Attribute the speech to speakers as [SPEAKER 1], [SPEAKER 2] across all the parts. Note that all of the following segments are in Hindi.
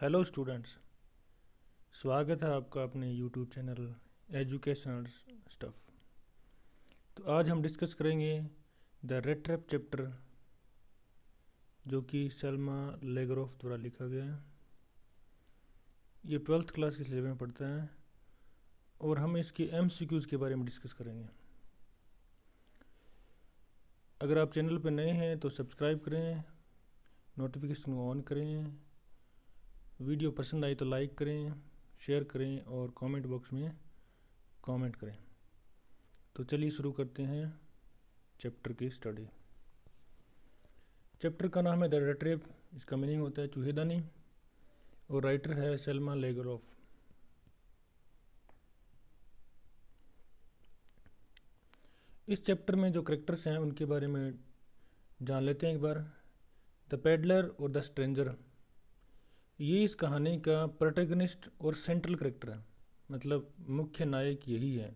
[SPEAKER 1] हेलो स्टूडेंट्स स्वागत है आपका अपने यूट्यूब चैनल एजुकेशनल स्टफ तो आज हम डिस्कस करेंगे द रेड ट्रैप चैप्टर जो कि सलमा लेगरोफ द्वारा लिखा गया है ये ट्वेल्थ क्लास के सिलेबस में पढ़ता है और हम इसके एम के बारे में डिस्कस करेंगे अगर आप चैनल पर नए हैं तो सब्सक्राइब करें नोटिफिकेशन ऑन करें वीडियो पसंद आई तो लाइक करें शेयर करें और कमेंट बॉक्स में कमेंट करें तो चलिए शुरू करते हैं चैप्टर की स्टडी चैप्टर का नाम है द रेट्रेप इसका मीनिंग होता है चूहेदानी और राइटर है सलमा लेगर इस चैप्टर में जो करेक्टर्स हैं उनके बारे में जान लेते हैं एक बार द पेडलर और द स्ट्रेंजर ये इस कहानी का प्रोटेगनिस्ट और सेंट्रल करेक्टर है मतलब मुख्य नायक यही है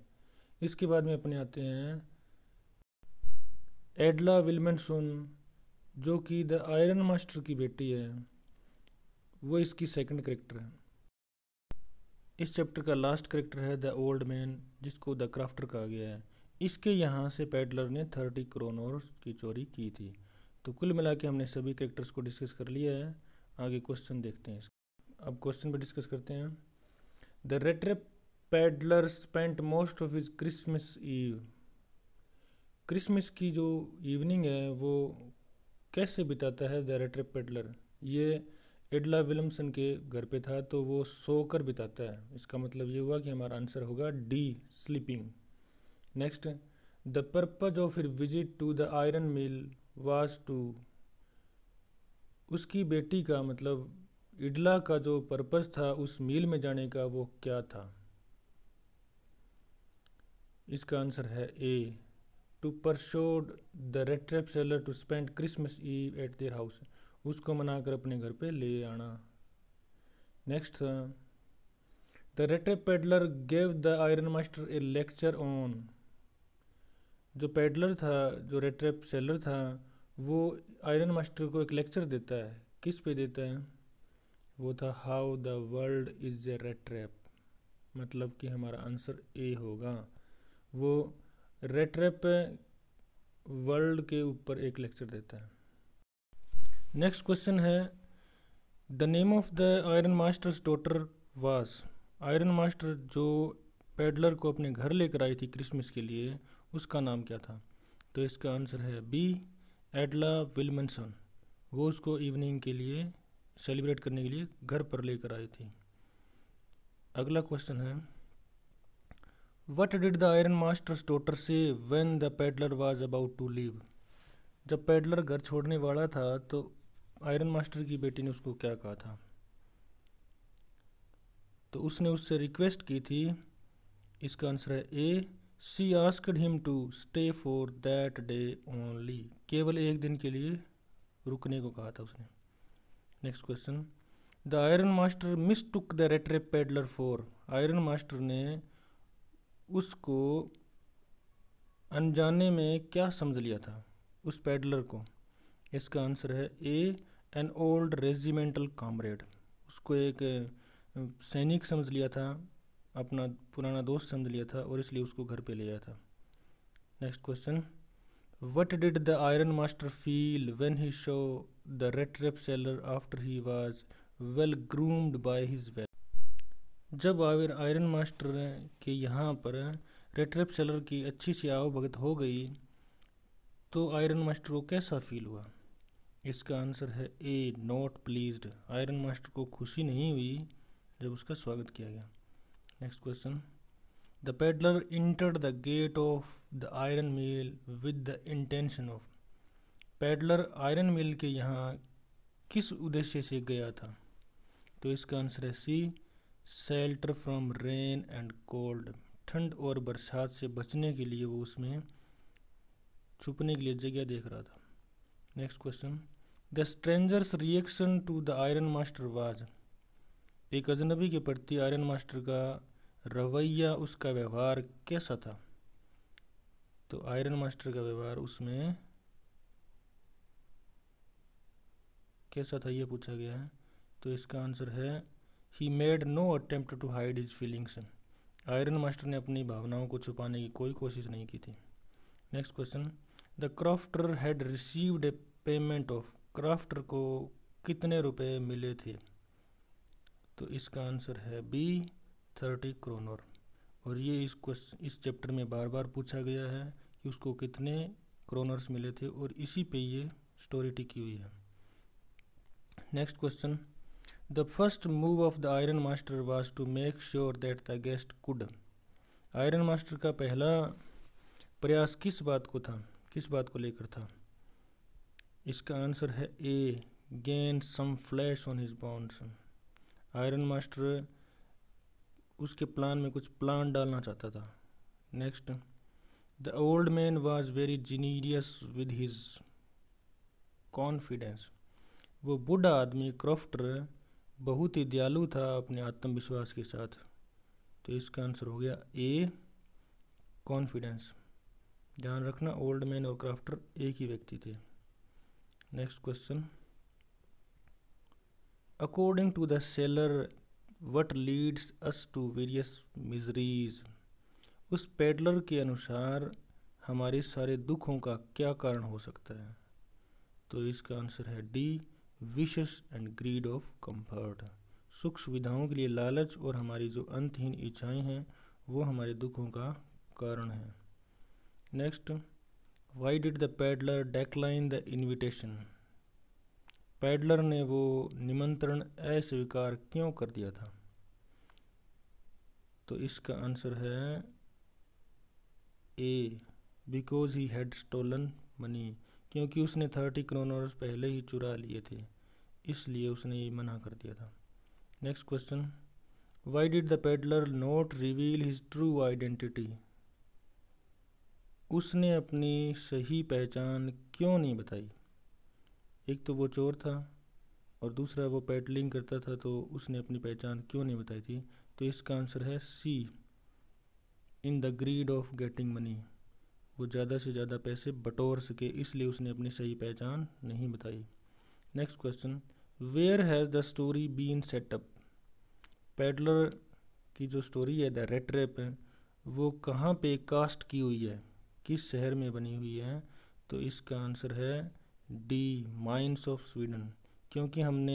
[SPEAKER 1] इसके बाद में अपने आते हैं एडला विलमनसन जो कि द आयरन मास्टर की बेटी है वो इसकी सेकंड करेक्टर है इस चैप्टर का लास्ट करेक्टर है द ओल्ड मैन जिसको द क्राफ्टर कहा गया है इसके यहाँ से पैडलर ने थर्टी क्रोनोर की चोरी की थी तो कुल मिला के हमने सभी करेक्टर्स को डिस्कस कर लिया है आगे क्वेश्चन देखते हैं अब क्वेश्चन पर डिस्कस करते हैं the rattrap peddler spent most of his Christmas Eve Christmas की जो इवनिंग है वो कैसे बिताता है द रेट्रे पैडलर ये एडला विलमसन के घर पे था तो वो सोकर बिताता है इसका मतलब ये हुआ कि हमारा आंसर होगा D sleeping next the purpose of her visit to the iron mill was to उसकी बेटी का मतलब इडला का जो पर्पस था उस मील में जाने का वो क्या था इसका आंसर है A to persuade the rat seller to spend Christmas Eve at their house उसको मनाकर अपने घर पे ले आना next the rat peddler gave the iron master a lecture on जो पेडलर था जो रेड सेलर था वो आयरन मास्टर को एक लेक्चर देता है किस पे देता है वो था how the world is a red trap मतलब कि हमारा आंसर ए होगा वो रेड ट्रैप वर्ल्ड के ऊपर एक लेक्चर देता है नेक्स्ट क्वेश्चन है the name of the iron master's daughter was iron master जो पेडलर को अपने घर लेकर आई थी क्रिसमस के लिए उसका नाम क्या था तो इसका आंसर है बी एडला विलमनसन वो उसको इवनिंग के लिए सेलिब्रेट करने के लिए घर पर लेकर आई थी अगला क्वेश्चन है what did the iron master's daughter say when the peddler was about to leave जब पेडलर घर छोड़ने वाला था तो आयरन मास्टर की बेटी ने उसको क्या कहा था तो उसने उससे रिक्वेस्ट की थी इसका आंसर है A she asked him to stay for that day only केवल एक दिन के लिए रुकने को कहा था उसने next question the iron master mistook the rattrap peddler for iron master ने उसको अनजाने में क्या समझ लिया था उस पेडलर को इसका आंसर है A an old regimental comrade उसको एक सैनिक समझ लिया था अपना पुराना दोस्त समझ लिया था और इसलिए उसको घर पे ले आया था next question what did the iron master feel when he saw the rattrap seller after he was well groomed by his well जब आयरन मास्टर के यहाँ पर रेड सेलर की अच्छी सी आवभगत हो गई तो आयरन मास्टर को कैसा फील हुआ इसका आंसर है A not pleased iron master को खुशी नहीं हुई जब उसका स्वागत किया गया next question the peddler entered the gate of the iron mill with the intention of peddler iron mill के यहाँ किस उद्देश्य से गया था तो इसका आंसर है C shelter from rain and cold ठंड और बरसात से बचने के लिए वो उसमें छुपने के लिए जगह देख रहा था next question the stranger's reaction to the iron master was एक अजनबी के प्रति आयरन मास्टर का रवैया उसका व्यवहार कैसा था तो आयरन मास्टर का व्यवहार उसमें कैसा था ये पूछा गया है तो इसका आंसर है he made no attempt to hide his feelings iron master ने अपनी भावनाओं को छुपाने की कोई कोशिश नहीं की थी next question the crofter had received a payment of crofter को कितने रुपए मिले थे तो इसका आंसर है बी थर्टी क्रोनर और ये इस इस चैप्टर में बार बार पूछा गया है कि उसको कितने क्रोनर्स मिले थे और इसी पे ये स्टोरी टिकी हुई है next question the first move of the iron master was to make sure that the guest could iron master का पहला प्रयास किस बात को था किस बात को लेकर था इसका आंसर है A gain some flash on his bonds iron master उसके प्लान में कुछ प्लान डालना चाहता था next the old man was very generous with his confidence वो बूढ़ा आदमी क्रॉफ्टर बहुत ही दयालु था अपने आत्मविश्वास के साथ तो इसका आंसर हो गया ए कॉन्फिडेंस ध्यान रखना ओल्ड मैन और क्राफ्टर एक ही व्यक्ति थे next question according to the seller what leads us to various miseries उस पेडलर के अनुसार हमारे सारे दुखों का क्या कारण हो सकता है तो इसका आंसर है D wishes and greed of comfort सुख सुविधाओं के लिए लालच और हमारी जो अंतहीन इच्छाएं हैं वो हमारे दुखों का कारण है next why did the peddler decline the invitation peddler ने वो निमंत्रण अस्वीकार क्यों कर दिया था तो इसका आंसर है A because he had stolen money क्योंकि उसने थर्टी क्रोनर्स पहले ही चुरा लिए थे इसलिए उसने ये मना कर दिया था next question why did the peddler not reveal his true identity उसने अपनी सही पहचान क्यों नहीं बताई एक तो वो चोर था और दूसरा वो पेडलिंग करता था तो उसने अपनी पहचान क्यों नहीं बताई थी तो इसका आंसर है C in the greed of getting money वो ज़्यादा से ज़्यादा पैसे बटोर सके इसलिए उसने अपनी सही पहचान नहीं बताई next question where has the story been set up peddler की जो स्टोरी है द रेट रेप है वो कहाँ पे कास्ट की हुई है किस शहर में बनी हुई है तो इसका आंसर है डी माइंस ऑफ स्वीडन क्योंकि हमने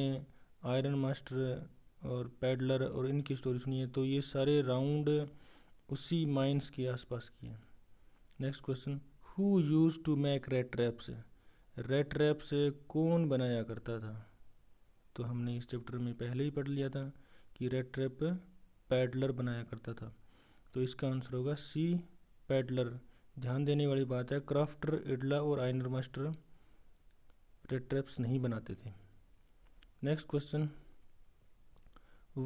[SPEAKER 1] आयरन मास्टर और पैडलर और इनकी स्टोरी सुनी है तो ये सारे राउंड उसी माइंस के आसपास की है next question who used to make rat traps rat traps कौन बनाया करता था तो हमने इस चैप्टर में पहले ही पढ़ लिया था कि रेड ट्रैप पैडलर बनाया करता था तो इसका आंसर होगा सी पैडलर ध्यान देने वाली बात है क्राफ्टर इडला और आइनर मास्टर रेड ट्रैप्स नहीं बनाते थे next question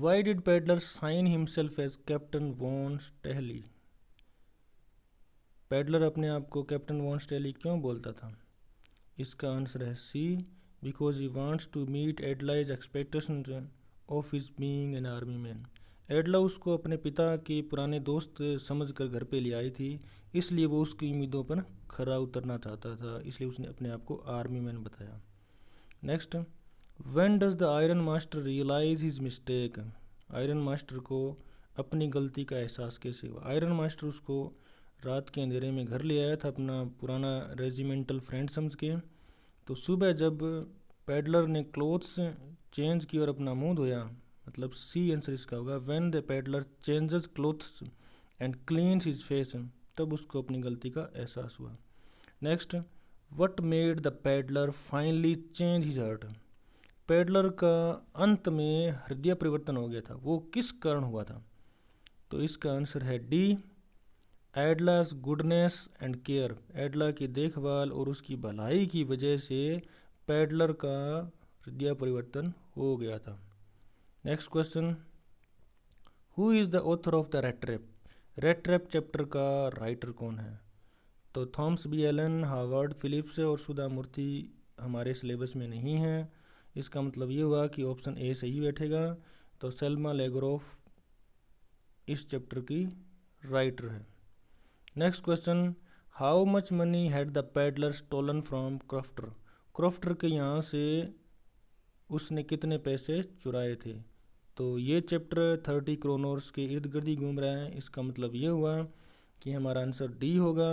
[SPEAKER 1] why did peddler sign himself as captain von Stahle peddler अपने आप को कैप्टन वॉन स्टेहली क्यों बोलता था इसका आंसर है C because he wants to meet Edla's expectation of his being an army man Edla उसको अपने पिता के पुराने दोस्त समझकर घर पे ले आई थी इसलिए वो उसकी उम्मीदों पर खरा उतरना चाहता था इसलिए उसने अपने आप को आर्मी मैन बताया next when does the iron master realise his mistake iron master को अपनी गलती का एहसास कैसे हुआ आयरन मास्टर उसको रात के अंधेरे में घर ले आया था अपना पुराना रेजिमेंटल फ्रेंड समझ के तो सुबह जब पैडलर ने क्लोथ्स चेंज की और अपना मुंह धोया मतलब सी आंसर इसका होगा when the peddler changes clothes and cleans his face तब उसको अपनी गलती का एहसास हुआ next what made the peddler finally change his heart peddler का अंत में हृदय परिवर्तन हो गया था वो किस कारण हुआ था तो इसका आंसर है D Edla's goodness and care Edla की देखभाल और उसकी भलाई की वजह से पेडलर का हृदय परिवर्तन हो गया था next question who is the author of the rat trap rat trap chapter का राइटर कौन है तो Thomas B Allen Harvard Phillips और सुधा मूर्ति हमारे सिलेबस में नहीं है इसका मतलब ये हुआ कि ऑप्शन ए सही बैठेगा तो सलमा लेगरोफ इस चैप्टर की राइटर है next question how much money had the peddler stolen from crofter crofter के यहाँ से उसने कितने पैसे चुराए थे तो ये चैप्टर थर्टी क्रोनोर्स के इर्द गिर्द ही घूम रहे हैं इसका मतलब ये हुआ कि हमारा आंसर डी होगा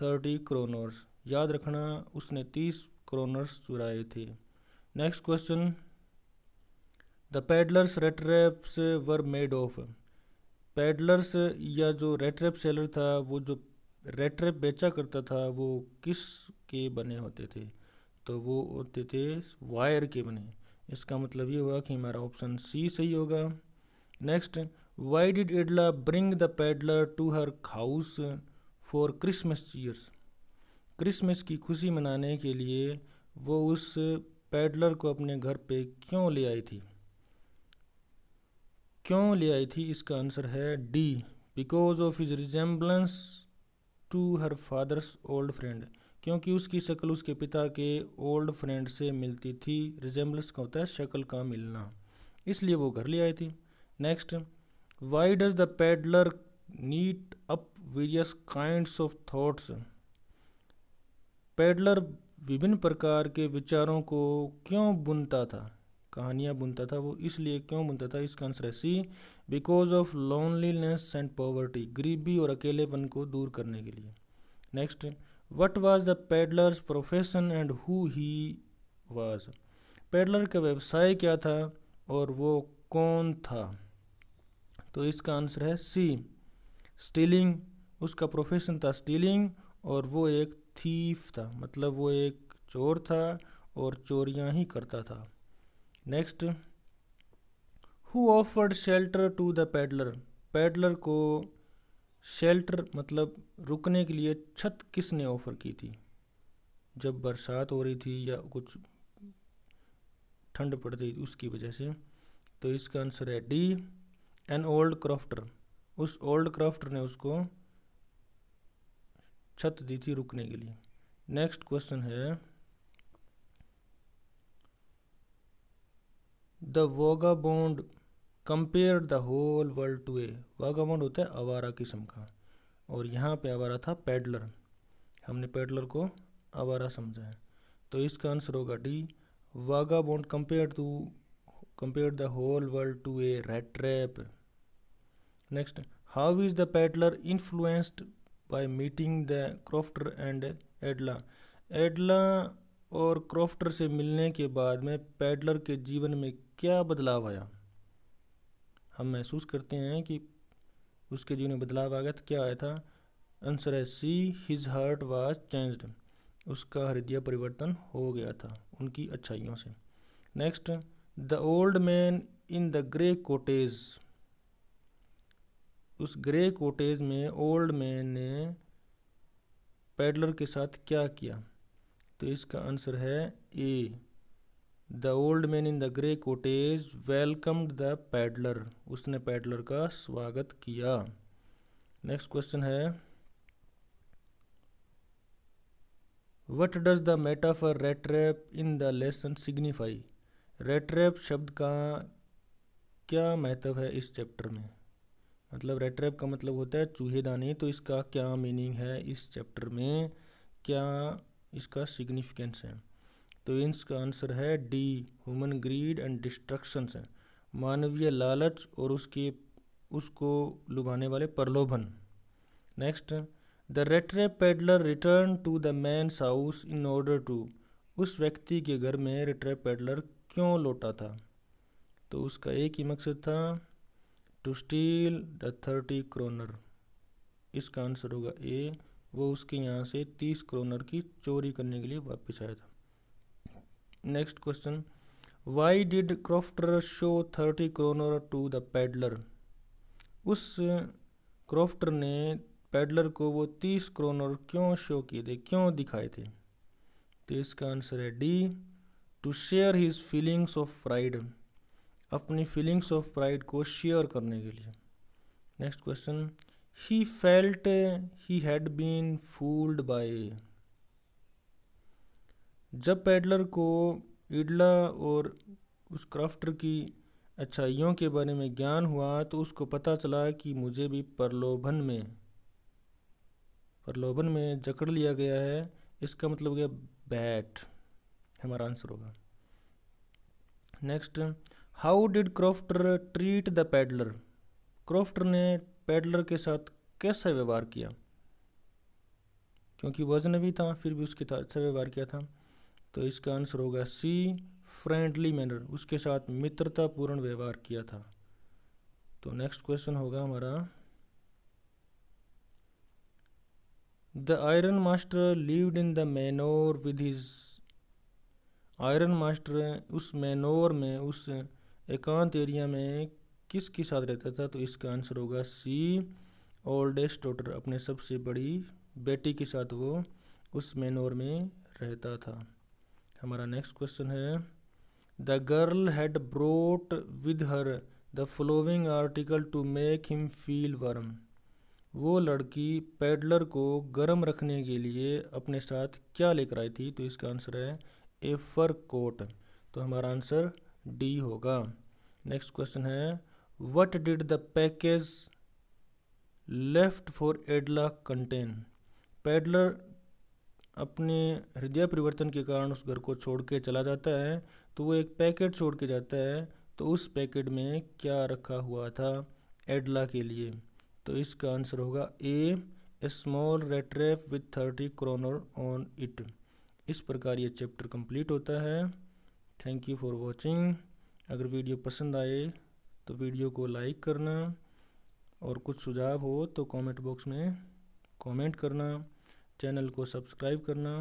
[SPEAKER 1] थर्टी क्रोनर्स याद रखना उसने तीस क्रोनर्स चुराए थे next question the peddler's rattraps were made of peddlers या जो रेटरेप सेलर था वो जो रेटरेप बेचा करता था वो किस के बने होते थे तो वो होते थे वायर के बने इसका मतलब ये हुआ कि हमारा ऑप्शन सी सही होगा next why did Edla bring the peddler to her house for Christmas cheers Christmas की खुशी मनाने के लिए वो उस पैडलर को अपने घर पे क्यों ले आई थी क्यों ले आई थी इसका आंसर है D because of his resemblance to her father's old friend क्योंकि उसकी शक्ल उसके पिता के ओल्ड फ्रेंड से मिलती थी रिजेम्बलेंस का होता है शक्ल का मिलना इसलिए वो घर ले आई थी next why does the peddler knit up various kinds of thoughts peddler विभिन्न प्रकार के विचारों को क्यों बुनता था कहानियाँ बुनता था वो इसलिए क्यों बुनता था इसका आंसर है C because of loneliness and poverty गरीबी और अकेलेपन को दूर करने के लिए next what was the peddler's profession and who he was peddler का व्यवसाय क्या था और वो कौन था तो इसका आंसर है सी स्टीलिंग उसका प्रोफेशन था स्टीलिंग और वो एक थीफ था मतलब वो एक चोर था और चोरियां ही करता था next who offered shelter to the peddler peddler को शेल्टर मतलब रुकने के लिए छत किसने ऑफ़र की थी जब बरसात हो रही थी या कुछ ठंड पड़ रही थी उसकी वजह से तो इसका आंसर है डी एन ओल्ड क्राफ्टर उस ओल्ड क्राफ्टर ने उसको छत दी थी रुकने के लिए नेक्स्ट क्वेश्चन है the vagabond compare the whole world to a vagabond होता है आवारा किस्म का और यहाँ पे आवारा था पैडलर हमने पेडलर को आवारा समझा है तो इसका आंसर होगा D vagabond compare to compare the whole world to a red rattrap next how is the peddler influenced by meeting the crofter and Edla Edla और क्रॉफ्टर से मिलने के बाद में पैडलर के जीवन में क्या बदलाव आया हम महसूस करते हैं कि उसके जीवन में बदलाव आ गया तो क्या आया था आंसर है C his heart was changed उसका हृदय परिवर्तन हो गया था उनकी अच्छाइयों से next the old man in the grey cottage उस ग्रे कोटेज में ओल्ड मैन ने पैडलर के साथ क्या किया तो इसका आंसर है A the old man in the grey cottage welcomed the peddler उसने पैडलर का स्वागत किया नेक्स्ट क्वेश्चन है what does the metaphor rattrap in the lesson signify rattrap शब्द का क्या महत्व है इस चैप्टर में मतलब रेट्रैप का मतलब होता है चूहेदानी तो इसका क्या मीनिंग है इस चैप्टर में क्या इसका सिग्निफिकेंस है तो इसका आंसर है D human greed and destruction है मानवीय लालच और उसके उसको लुभाने वाले प्रलोभन next the rattrap peddler return to the man's house in order to उस व्यक्ति के घर में रेटरे पेडलर क्यों लौटा था तो उसका एक ही मकसद था to steal the thirty kronor इसका आंसर होगा ए वो उसके यहाँ से तीस क्रोनर की चोरी करने के लिए वापस आया था next question why did crofter show thirty kronor to the peddler उस क्रॉफ्टर ने पैडलर को वो तीस क्रोनर क्यों शो किए थे क्यों दिखाए थे तो इसका आंसर है D to share his feelings of pride अपनी फीलिंग्स ऑफ प्राइड को शेयर करने के लिए next question he felt he had been fooled by जब पैडलर को इडला और उस क्राफ्टर की अच्छाइयों के बारे में ज्ञान हुआ तो उसको पता चला कि मुझे भी प्रलोभन में प्रलोभन में जकड़ लिया गया है इसका मतलब हो गया बैट हमारा आंसर होगा next how did crofter treat the peddler crofter ने पैडलर के साथ कैसा व्यवहार किया क्योंकि वजन भी था फिर भी उसके अच्छा व्यवहार किया था तो इसका आंसर होगा सी फ्रेंडली मैनर उसके साथ मित्रतापूर्ण व्यवहार किया था तो नेक्स्ट क्वेश्चन होगा हमारा the iron ironmaster lived in the manor with his ironmaster उस मैनोर में उस एकांत एरिया में किसके साथ रहता था तो इसका आंसर होगा सी ओल्डेस्ट डॉटर अपने सबसे बड़ी बेटी के साथ वो उस मैनोर में रहता था हमारा नेक्स्ट क्वेश्चन है the girl had brought with her the following article to make him feel warm वो लड़की पैडलर को गर्म रखने के लिए अपने साथ क्या लेकर आई थी तो इसका आंसर है ए फर कोट तो हमारा आंसर डी होगा नेक्स्ट क्वेश्चन है what did the package left for Edla contain peddler अपने हृदय परिवर्तन के कारण उस घर को छोड़ के चला जाता है तो वो एक पैकेट छोड़ के जाता है तो उस पैकेट में क्या रखा हुआ था एडला के लिए तो इसका आंसर होगा A small rat with thirty kronor on it इस प्रकार ये चैप्टर कंप्लीट होता है थैंक यू फॉर वॉचिंग अगर वीडियो पसंद आए तो वीडियो को लाइक करना और कुछ सुझाव हो तो कमेंट बॉक्स में कमेंट करना चैनल को सब्सक्राइब करना